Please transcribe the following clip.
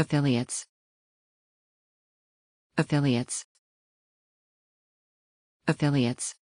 Affiliates. Affiliates. Affiliates.